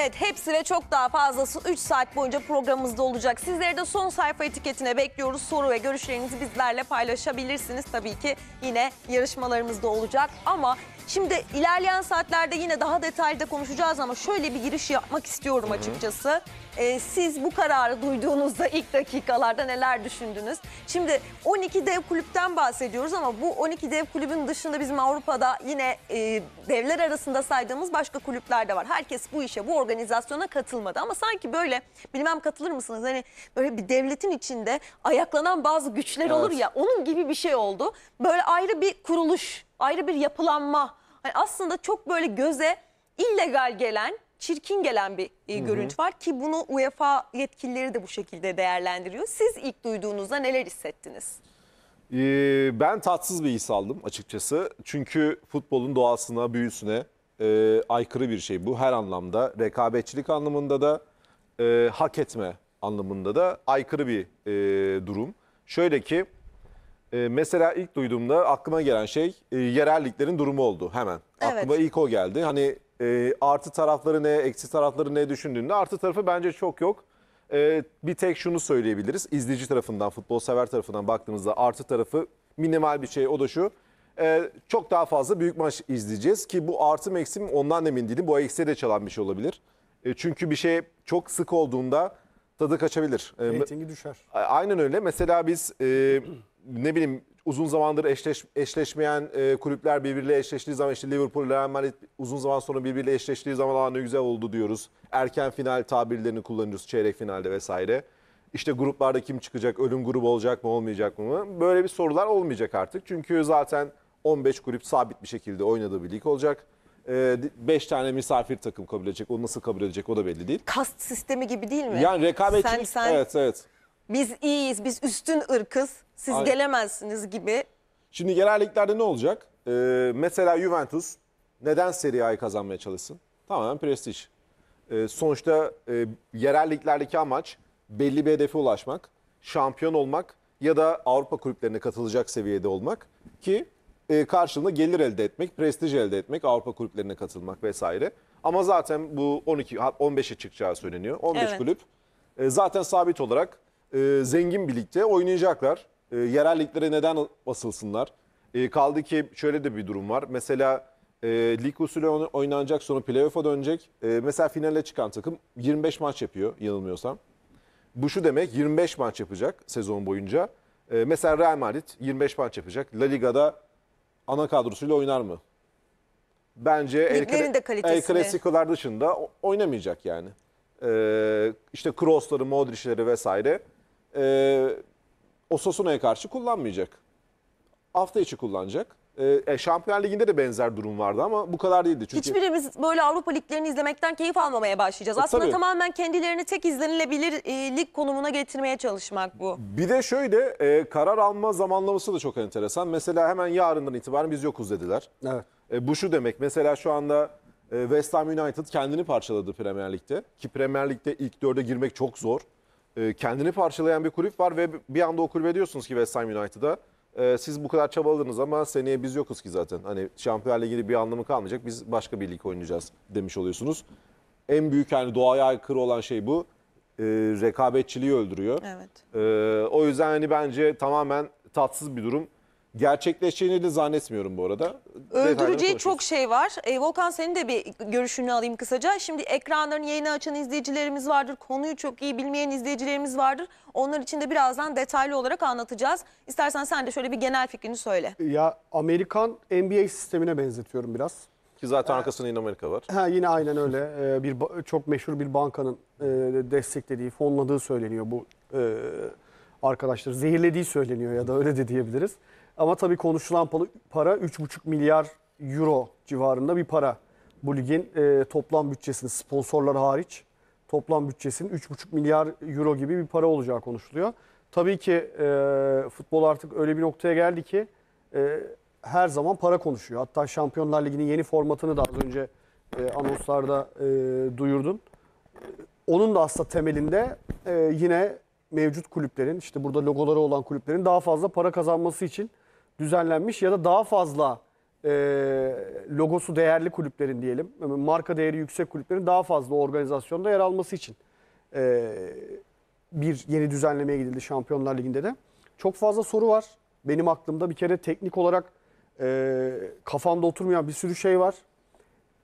Evet hepsi ve çok daha fazlası 3 saat boyunca programımızda olacak. Sizleri de son sayfa etiketine bekliyoruz. Soru ve görüşlerinizi bizlerle paylaşabilirsiniz. Tabii ki yine yarışmalarımızda olacak ama şimdi ilerleyen saatlerde yine daha detaylı da konuşacağız ama şöyle bir giriş yapmak istiyorum açıkçası. Hı -hı. Ee, siz bu kararı duyduğunuzda ilk dakikalarda neler düşündünüz? Şimdi 12 dev kulüpten bahsediyoruz ama bu 12 dev kulübün dışında bizim Avrupa'da yine e, devler arasında saydığımız başka kulüpler de var. Herkes bu işe, bu organizasyona katılmadı ama sanki böyle bilmem katılır mısınız? Hani böyle bir devletin içinde ayaklanan bazı güçler evet. olur ya onun gibi bir şey oldu. Böyle ayrı bir kuruluş, ayrı bir yapılanma. Yani aslında çok böyle göze illegal gelen çirkin gelen bir e, görüntü var ki bunu UEFA yetkilileri de bu şekilde değerlendiriyor. Siz ilk duyduğunuzda neler hissettiniz? Ee, ben tatsız bir his aldım açıkçası. Çünkü futbolun doğasına, büyüsüne e, aykırı bir şey bu her anlamda. Rekabetçilik anlamında da, e, hak etme anlamında da aykırı bir e, durum. Şöyle ki, e, mesela ilk duyduğumda aklıma gelen şey e, yerel durumu oldu hemen. Evet. Aklıma ilk o geldi. Hani e, artı tarafları ne, eksi tarafları ne düşündüğünde artı tarafı bence çok yok. E, bir tek şunu söyleyebiliriz. İzleyici tarafından, futbol sever tarafından baktığımızda artı tarafı minimal bir şey o da şu. E, çok daha fazla büyük maç izleyeceğiz ki bu artı eksim ondan emin değilim. Bu eksiye de çalan bir şey olabilir. E, çünkü bir şey çok sık olduğunda tadı kaçabilir. E, Ratingi düşer. Aynen öyle. Mesela biz e, ne bileyim uzun zamandır eşleş, eşleşmeyen e, kulüpler birbiriyle eşleştiği zaman işte Liverpool, Real Madrid uzun zaman sonra birbiriyle eşleştiği zaman daha ne güzel oldu diyoruz. Erken final tabirlerini kullanıyoruz çeyrek finalde vesaire. İşte gruplarda kim çıkacak, ölüm grubu olacak mı olmayacak mı? Böyle bir sorular olmayacak artık. Çünkü zaten 15 kulüp sabit bir şekilde oynadığı bir lig olacak. 5 e, tane misafir takım kabul edecek. O nasıl kabul edecek o da belli değil. Kast sistemi gibi değil mi? Yani rekabetçilik. Sen, sen... Evet evet. Biz iyiyiz, biz üstün ırkız, siz Aynen. gelemezsiniz gibi. Şimdi genelliklerde ne olacak? Ee, mesela Juventus neden Serie A'yı kazanmaya çalışsın? Tamamen prestij. Ee, sonuçta e, yerelliklerdeki amaç belli bir hedefe ulaşmak, şampiyon olmak ya da Avrupa kulüplerine katılacak seviyede olmak ki e, karşılığında gelir elde etmek, prestij elde etmek, Avrupa kulüplerine katılmak vesaire. Ama zaten bu 12 15'e çıkacağı söyleniyor. 15 Evet. kulüp e, zaten sabit olarak e, zengin bir ligde oynayacaklar. E, yerel liglere neden basılsınlar? E, kaldı ki şöyle de bir durum var. Mesela e, lig usulü oynanacak sonra playoff'a dönecek. E, mesela finale çıkan takım 25 maç yapıyor yanılmıyorsam. Bu şu demek 25 maç yapacak sezon boyunca. E, mesela Real Madrid 25 maç yapacak. La Liga'da ana kadrosuyla oynar mı? Bence El, Cl Clasico'lar dışında oynamayacak yani. E, işte Kroos'ları, Modric'leri vesaire e, ee, Osasuna'ya karşı kullanmayacak. Hafta içi kullanacak. Ee, e, Şampiyon Ligi'nde de benzer durum vardı ama bu kadar değildi. Çünkü... Hiçbirimiz böyle Avrupa Liglerini izlemekten keyif almamaya başlayacağız. E, Aslında tabii. tamamen kendilerini tek izlenilebilir e, lig konumuna getirmeye çalışmak bu. Bir de şöyle e, karar alma zamanlaması da çok enteresan. Mesela hemen yarından itibaren biz yokuz dediler. Evet. E, bu şu demek mesela şu anda e, West Ham United kendini parçaladı Premier Lig'de. Ki Premier Lig'de ilk dörde girmek çok zor. E, kendini parçalayan bir kulüp var ve bir anda o kulübe diyorsunuz ki West Ham United'a e, siz bu kadar çabaladınız ama seneye biz yokuz ki zaten. Hani Şampiyonlar Ligi'nin bir anlamı kalmayacak. Biz başka bir lig oynayacağız demiş oluyorsunuz. En büyük yani doğaya aykırı olan şey bu. E, rekabetçiliği öldürüyor. Evet. E, o yüzden hani bence tamamen tatsız bir durum. Gerçekleşeceğini de zannetmiyorum bu arada. Öldüreceği çok şey var. E, Volkan senin de bir görüşünü alayım kısaca. Şimdi ekranların yayını açan izleyicilerimiz vardır. Konuyu çok iyi bilmeyen izleyicilerimiz vardır. Onlar için de birazdan detaylı olarak anlatacağız. İstersen sen de şöyle bir genel fikrini söyle. Ya Amerikan NBA sistemine benzetiyorum biraz. Ki zaten ee, arkasında yine Amerika var. Ha, yine aynen öyle. Ee, bir Çok meşhur bir bankanın e, desteklediği, fonladığı söyleniyor bu e, arkadaşlar. Zehirlediği söyleniyor ya da öyle de diyebiliriz. Ama tabii konuşulan para 3,5 milyar euro civarında bir para. Bu ligin e, toplam bütçesini sponsorlar hariç toplam bütçesinin 3,5 milyar euro gibi bir para olacağı konuşuluyor. Tabii ki e, futbol artık öyle bir noktaya geldi ki e, her zaman para konuşuyor. Hatta Şampiyonlar Ligi'nin yeni formatını da az önce e, anonslarda e, duyurdun. Onun da aslında temelinde e, yine mevcut kulüplerin işte burada logoları olan kulüplerin daha fazla para kazanması için düzenlenmiş ya da daha fazla e, logosu değerli kulüplerin diyelim, marka değeri yüksek kulüplerin daha fazla organizasyonda yer alması için e, bir yeni düzenlemeye gidildi Şampiyonlar Ligi'nde de. Çok fazla soru var. Benim aklımda bir kere teknik olarak e, kafamda oturmayan bir sürü şey var.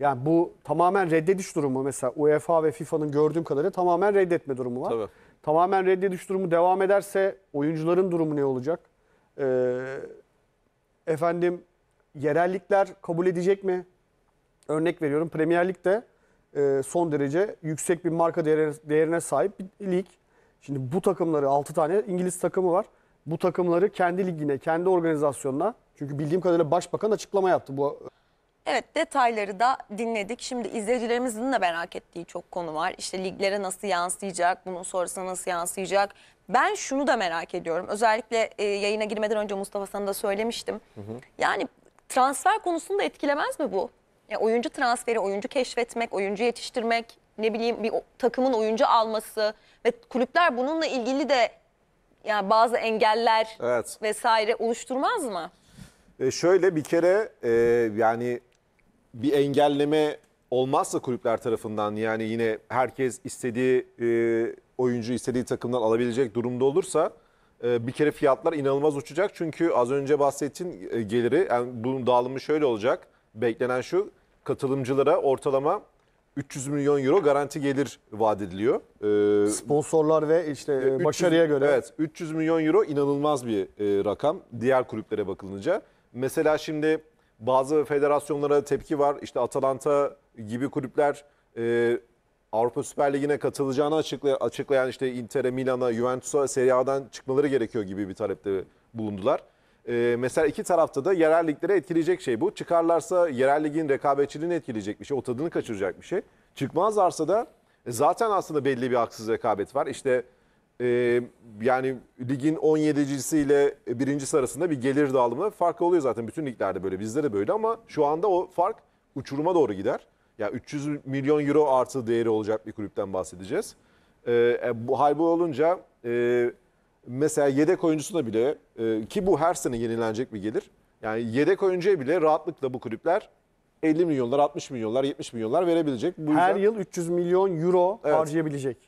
Yani bu tamamen reddediş durumu mesela UEFA ve FIFA'nın gördüğüm kadarıyla tamamen reddetme durumu var. Tabii. Tamamen reddediş durumu devam ederse oyuncuların durumu ne olacak? Ee, Efendim yerellikler kabul edecek mi? Örnek veriyorum Premier Lig'de e, son derece yüksek bir marka değerine, değerine sahip bir lig. Şimdi bu takımları 6 tane İngiliz takımı var. Bu takımları kendi ligine, kendi organizasyonuna çünkü bildiğim kadarıyla başbakan açıklama yaptı bu Evet detayları da dinledik. Şimdi izleyicilerimizin de merak ettiği çok konu var. İşte liglere nasıl yansıyacak, bunun sonrasına nasıl yansıyacak. Ben şunu da merak ediyorum. Özellikle e, yayına girmeden önce Mustafa sana da söylemiştim. Hı hı. Yani transfer konusunu da etkilemez mi bu? Yani oyuncu transferi, oyuncu keşfetmek, oyuncu yetiştirmek, ne bileyim bir takımın oyuncu alması ve kulüpler bununla ilgili de yani bazı engeller evet. vesaire oluşturmaz mı? E şöyle bir kere e, yani bir engelleme olmazsa kulüpler tarafından yani yine herkes istediği e, oyuncu istediği takımdan alabilecek durumda olursa e, bir kere fiyatlar inanılmaz uçacak. Çünkü az önce bahsettiğin e, geliri yani bunun dağılımı şöyle olacak. Beklenen şu katılımcılara ortalama 300 milyon euro garanti gelir vaat ediliyor. Ee, Sponsorlar ve işte e, 300, başarıya göre. Evet 300 milyon euro inanılmaz bir e, rakam diğer kulüplere bakılınca. Mesela şimdi bazı federasyonlara tepki var. İşte Atalanta gibi kulüpler e, Avrupa Süper Ligi'ne katılacağını açıkla, açıklayan işte Inter'e, Milan'a, Juventus'a Serie A'dan çıkmaları gerekiyor gibi bir talepte bulundular. E, mesela iki tarafta da yerel liglere etkileyecek şey bu. Çıkarlarsa yerel ligin rekabetçiliğini etkileyecek bir şey. O tadını kaçıracak bir şey. Çıkmazlarsa da e, zaten aslında belli bir haksız rekabet var. İşte e, yani ligin 17.siyle birincisi arasında bir gelir dağılımı farkı oluyor zaten. Bütün liglerde böyle bizde de böyle ama şu anda o fark uçuruma doğru gider. Ya yani 300 milyon euro artı değeri olacak bir kulüpten bahsedeceğiz. Ee, e, bu hal bu olunca e, mesela yedek oyuncusuna bile e, ki bu her sene yenilenecek bir gelir. Yani yedek oyuncuya bile rahatlıkla bu kulüpler 50 milyonlar, 60 milyonlar, 70 milyonlar verebilecek. Bu Her yüzden... yıl 300 milyon euro evet. harcayabilecek.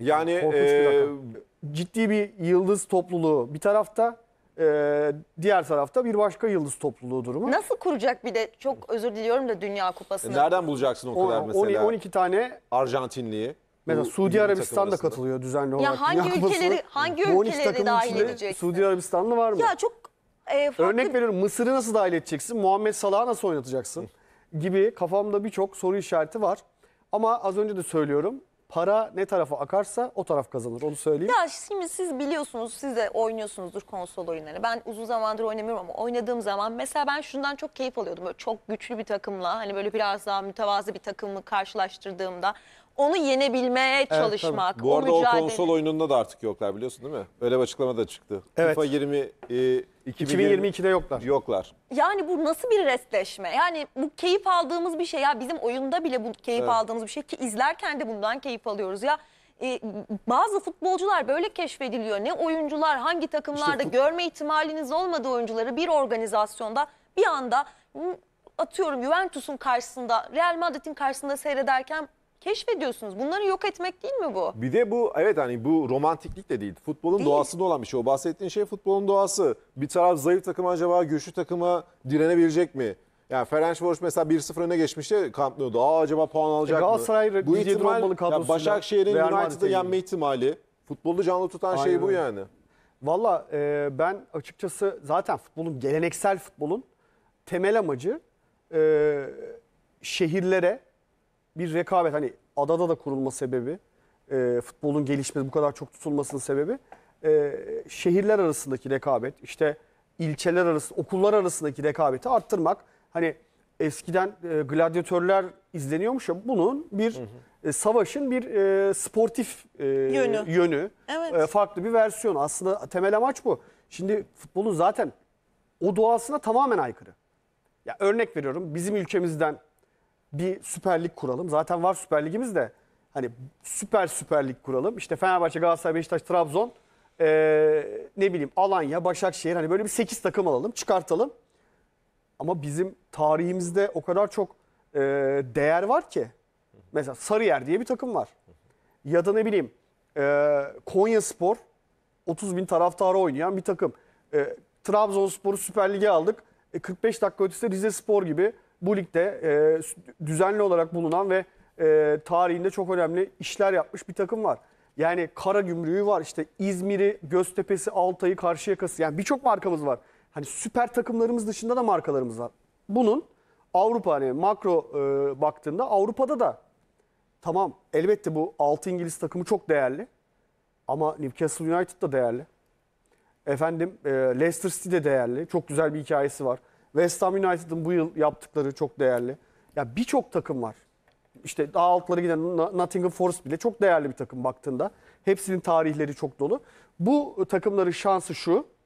Yani Korkunç bir e, ciddi bir yıldız topluluğu bir tarafta, e, diğer tarafta bir başka yıldız topluluğu durumu. Nasıl kuracak bir de çok özür diliyorum da Dünya Kupası'nı. E, nereden bulacaksın o kadar On- mesela? 12 tane Arjantinliği. mesela Bu Suudi Arabistan da arasında. katılıyor düzenli olarak. hangi Dünya Kupası'na. ülkeleri- hangi Bu 12 ülkeleri dahil içinde Suudi Arabistanlı var mı? Ya çok e, farklı Örnek veriyorum Mısır'ı nasıl dahil edeceksin? Muhammed Salah'ı nasıl oynatacaksın? Gibi kafamda birçok soru işareti var. Ama az önce de söylüyorum para ne tarafa akarsa o taraf kazanır. Onu söyleyeyim. Ya şimdi siz biliyorsunuz siz de oynuyorsunuzdur konsol oyunları. Ben uzun zamandır oynamıyorum ama oynadığım zaman mesela ben şundan çok keyif alıyordum. Böyle çok güçlü bir takımla hani böyle biraz daha mütevazı bir takımı karşılaştırdığımda onu yenebilmeye çalışmak. Bu arada o, o konsol oyununda da artık yoklar biliyorsun değil mi? Öyle bir açıklama da çıktı. Evet. FIFA 20 e, 2020, 2022'de yoklar. Yoklar. Yani bu nasıl bir restleşme? Yani bu keyif aldığımız bir şey ya bizim oyunda bile bu keyif evet. aldığımız bir şey ki izlerken de bundan keyif alıyoruz ya. E, bazı futbolcular böyle keşfediliyor. Ne oyuncular hangi takımlarda işte, görme ihtimaliniz olmadığı oyuncuları bir organizasyonda bir anda atıyorum Juventus'un karşısında Real Madrid'in karşısında seyrederken keşfediyorsunuz. Bunları yok etmek değil mi bu? Bir de bu evet hani bu romantiklik de değil. Futbolun Değil. doğasında olan bir şey. O bahsettiğin şey futbolun doğası. Bir taraf zayıf takım acaba güçlü takıma direnebilecek mi? Yani Ferencvaros mesela 1-0 öne geçmişti Camp Nou'da. Aa acaba puan alacak E, mı? Galatasaray Bu Didier ihtimal Drogba'nın ya Başakşehir'in Real United'ı yenme ihtimali. Futbolu canlı tutan şey bu yani. Valla e, ben açıkçası zaten futbolun, geleneksel futbolun temel amacı e, şehirlere bir rekabet hani adada da kurulma sebebi e, futbolun gelişmesi bu kadar çok tutulmasının sebebi e, şehirler arasındaki rekabet işte ilçeler arası okullar arasındaki rekabeti arttırmak hani eskiden e, gladyatörler izleniyormuş ya bunun bir hı hı. E, savaşın bir e, sportif e, yönü, yönü evet. e, farklı bir versiyonu aslında temel amaç bu şimdi futbolun zaten o doğasına tamamen aykırı ya örnek veriyorum bizim ülkemizden bir Süper Lig kuralım. Zaten var Süper Ligimiz de hani süper Süper Lig kuralım. İşte Fenerbahçe, Galatasaray, Beşiktaş, Trabzon, ee, ne bileyim Alanya, Başakşehir hani böyle bir 8 takım alalım, çıkartalım. Ama bizim tarihimizde o kadar çok e, değer var ki. Mesela Sarıyer diye bir takım var. Ya da ne bileyim e, Konya Spor 30 bin taraftarı oynayan bir takım. E, Trabzonspor'u Süper Lig'e aldık. E, 45 dakika ötesi Rize Spor gibi bu ligde e, düzenli olarak bulunan ve e, tarihinde çok önemli işler yapmış bir takım var. Yani kara gümrüğü var işte İzmir'i, Göztepe'si, Altay'ı, Karşıyaka'sı yani birçok markamız var. Hani süper takımlarımız dışında da markalarımız var. Bunun Avrupa hani makro e, baktığında Avrupa'da da tamam elbette bu 6 İngiliz takımı çok değerli. Ama Newcastle United da değerli. Efendim e, Leicester City de değerli. Çok güzel bir hikayesi var. West Ham United'ın bu yıl yaptıkları çok değerli. Ya birçok takım var. İşte daha altlara giden Nottingham Forest bile çok değerli bir takım baktığında. Hepsinin tarihleri çok dolu. Bu takımların şansı şu.